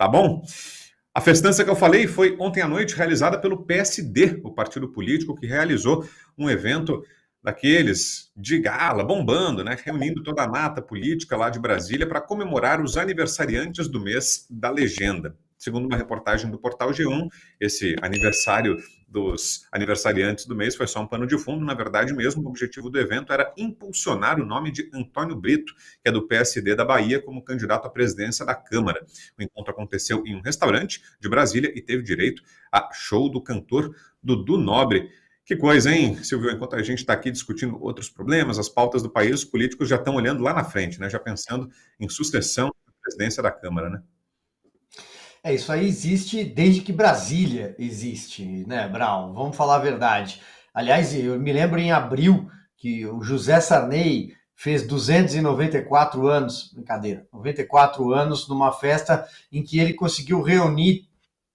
Tá bom? A festança que eu falei foi ontem à noite realizada pelo PSD, o partido político que realizou um evento daqueles de gala, bombando, né, reunindo toda a nata política lá de Brasília para comemorar os aniversariantes do mês da legenda. Segundo uma reportagem do portal G1, esse aniversário dos aniversariantes do mês foi só um pano de fundo. Na verdade, mesmo o objetivo do evento era impulsionar o nome de Antônio Brito, que é do PSD da Bahia, como candidato à presidência da Câmara. O encontro aconteceu em um restaurante de Brasília e teve direito a show do cantor Dudu Nobre. Que coisa, hein, Silvio? Enquanto a gente está aqui discutindo outros problemas, as pautas do país, os políticos já estão olhando lá na frente, né? já pensando em sucessão à presidência da Câmara, né? É, isso aí existe desde que Brasília existe, né, Brown? Vamos falar a verdade. Aliás, eu me lembro em abril que o José Sarney fez 294 anos, brincadeira, 94 anos numa festa em que ele conseguiu reunir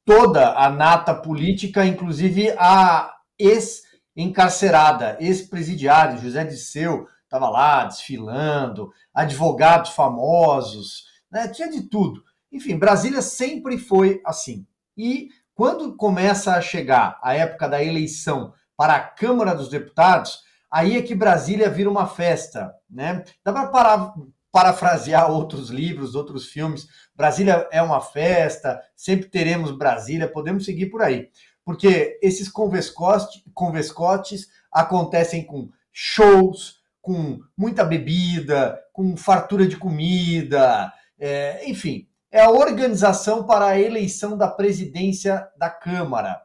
toda a nata política, inclusive a ex-encarcerada, ex-presidiário, José Disseu, estava lá desfilando, advogados famosos, né? tinha de tudo. Enfim, Brasília sempre foi assim. E quando começa a chegar a época da eleição para a Câmara dos Deputados, aí é que Brasília vira uma festa, né? Dá para parafrasear outros livros, outros filmes. Brasília é uma festa, sempre teremos Brasília, podemos seguir por aí. Porque esses convescotes, convescotes acontecem com shows, com muita bebida, com fartura de comida, é, enfim, é a organização para a eleição da presidência da Câmara.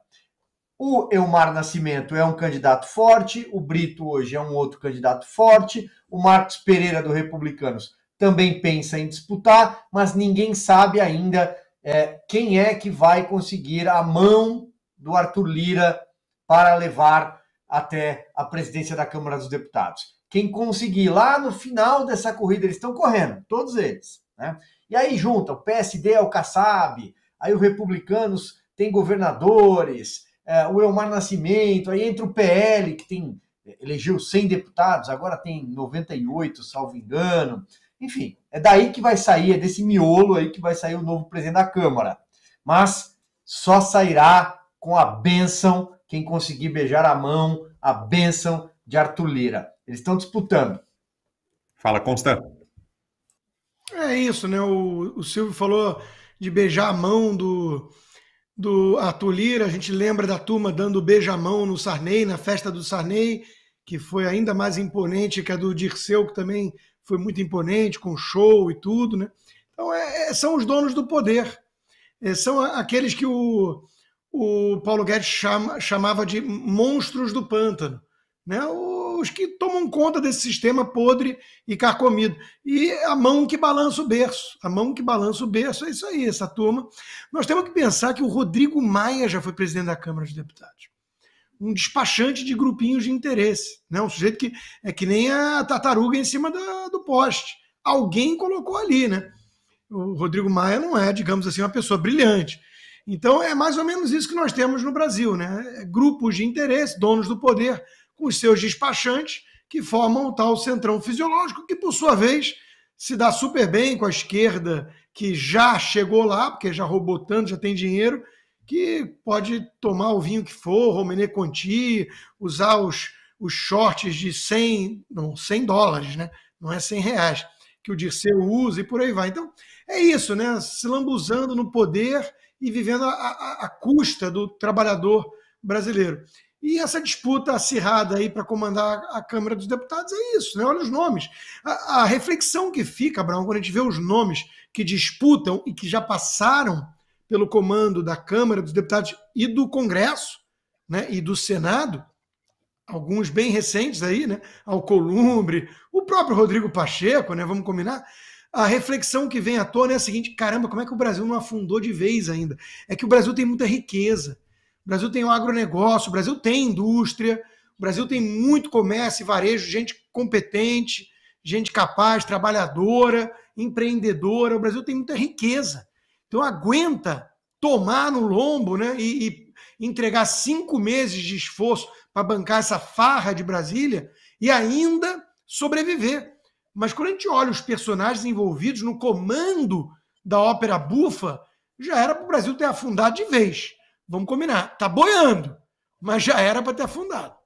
O Elmar Nascimento é um candidato forte, o Brito hoje é um outro candidato forte, o Marcos Pereira do Republicanos também pensa em disputar, mas ninguém sabe ainda é, quem é que vai conseguir a mão do Arthur Lira para levar até a presidência da Câmara dos Deputados. Quem conseguir lá no final dessa corrida, eles estão correndo, todos eles, né? E aí junta, o PSD é o Kassab, aí os republicanos têm governadores, é, o Elmar Nascimento, aí entra o PL, que tem elegeu 100 deputados, agora tem 98, salvo engano. Enfim, é daí que vai sair, é desse miolo aí que vai sair o novo presidente da Câmara. Mas só sairá com a benção quem conseguir beijar a mão, a benção de Arthur Lira. Eles estão disputando. Fala, Constantino. É isso, né? O, o Silvio falou de beijar a mão do, do Arthur Lira. A gente lembra da turma dando beijamão no Sarney, na festa do Sarney, que foi ainda mais imponente que a do Dirceu, que também foi muito imponente, com show e tudo, né? Então, é, é são os donos do poder. É, são aqueles que o, o Paulo Guedes chama, chamava de monstros do pântano. Né? O, os que tomam conta desse sistema podre e carcomido. E a mão que balança o berço. A mão que balança o berço, é isso aí, essa turma. Nós temos que pensar que o Rodrigo Maia já foi presidente da Câmara de Deputados. Um despachante de grupinhos de interesse. Né? Um sujeito que é que nem a tartaruga em cima da, do poste. Alguém colocou ali, né? O Rodrigo Maia não é, digamos assim, uma pessoa brilhante. Então é mais ou menos isso que nós temos no Brasil, né? Grupos de interesse, donos do poder, com os seus despachantes, que formam o tal centrão fisiológico, que, por sua vez, se dá super bem com a esquerda, que já chegou lá, porque já roubou tanto, já tem dinheiro, que pode tomar o vinho que for, Romené Conti, usar os, os shorts de 100, não, 100 dólares, né? não é 100 reais, que o Dirceu usa e por aí vai. Então, é isso, né? se lambuzando no poder e vivendo a, a, a custa do trabalhador brasileiro. E essa disputa acirrada aí para comandar a Câmara dos Deputados é isso, né? Olha os nomes. A, a reflexão que fica, Abraão, quando a gente vê os nomes que disputam e que já passaram pelo comando da Câmara dos Deputados e do Congresso, né? E do Senado, alguns bem recentes aí, né? Alcolumbre, o próprio Rodrigo Pacheco, né? Vamos combinar. A reflexão que vem à tona é a seguinte: caramba, como é que o Brasil não afundou de vez ainda? É que o Brasil tem muita riqueza. Brasil tem um agronegócio, o Brasil tem indústria, o Brasil tem muito comércio e varejo, gente competente, gente capaz, trabalhadora, empreendedora. O Brasil tem muita riqueza. Então aguenta tomar no lombo né, e, e entregar cinco meses de esforço para bancar essa farra de Brasília e ainda sobreviver. Mas quando a gente olha os personagens envolvidos no comando da ópera bufa, já era para o Brasil ter afundado de vez vamos combinar, tá boiando, mas já era para ter afundado.